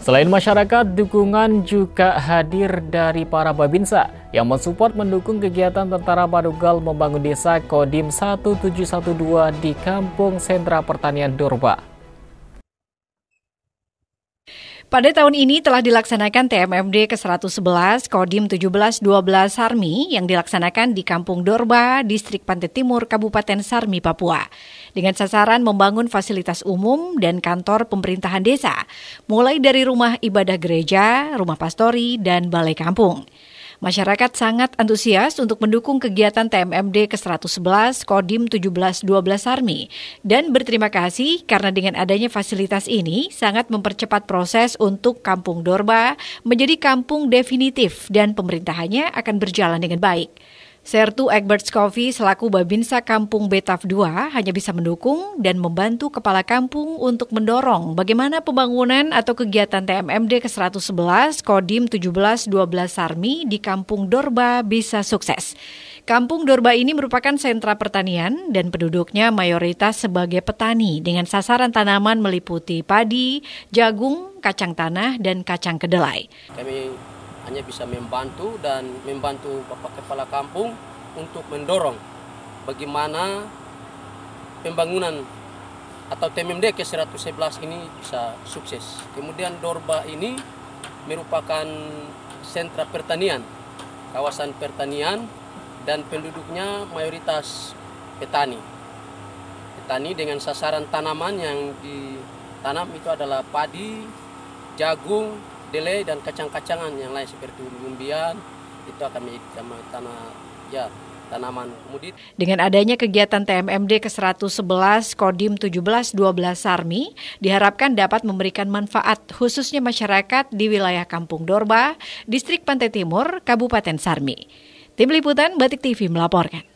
Selain masyarakat, dukungan juga hadir dari para babinsa yang mensupport mendukung kegiatan Tentara Padugal membangun desa Kodim 1712 di Kampung Sentra Pertanian Durba. Pada tahun ini telah dilaksanakan TMMD ke-111 Kodim 1712 Sarmi yang dilaksanakan di Kampung Dorba, Distrik Pantai Timur, Kabupaten Sarmi, Papua dengan sasaran membangun fasilitas umum dan kantor pemerintahan desa, mulai dari rumah ibadah gereja, rumah pastori, dan balai kampung. Masyarakat sangat antusias untuk mendukung kegiatan TMMD ke-111 Kodim 1712 Sarmi dan berterima kasih karena dengan adanya fasilitas ini sangat mempercepat proses untuk Kampung Dorba menjadi kampung definitif dan pemerintahannya akan berjalan dengan baik. Sertu Egbert Scovi selaku Babinsa Kampung Betaf II hanya bisa mendukung dan membantu kepala kampung untuk mendorong bagaimana pembangunan atau kegiatan TMMD ke-111 Kodim 1712 Sarmi di Kampung Dorba bisa sukses. Kampung Dorba ini merupakan sentra pertanian dan penduduknya mayoritas sebagai petani dengan sasaran tanaman meliputi padi, jagung, kacang tanah, dan kacang kedelai. Kami hanya bisa membantu dan membantu Bapak Kepala Kampung untuk mendorong bagaimana pembangunan atau TMMD ke 111 ini bisa sukses. Kemudian Dorba ini merupakan sentra pertanian, kawasan pertanian dan penduduknya mayoritas petani. Petani dengan sasaran tanaman yang ditanam itu adalah padi, jagung, delay dan kacang-kacangan yang lain seperti umbian itu akan menjadi sama tanah ya tanaman. Kemudian dengan adanya kegiatan TMMD ke-111 Kodim 1712 Sarmi diharapkan dapat memberikan manfaat khususnya masyarakat di wilayah Kampung Dorba, Distrik Pantai Timur, Kabupaten Sarmi. Tim Liputan Batik TV melaporkan.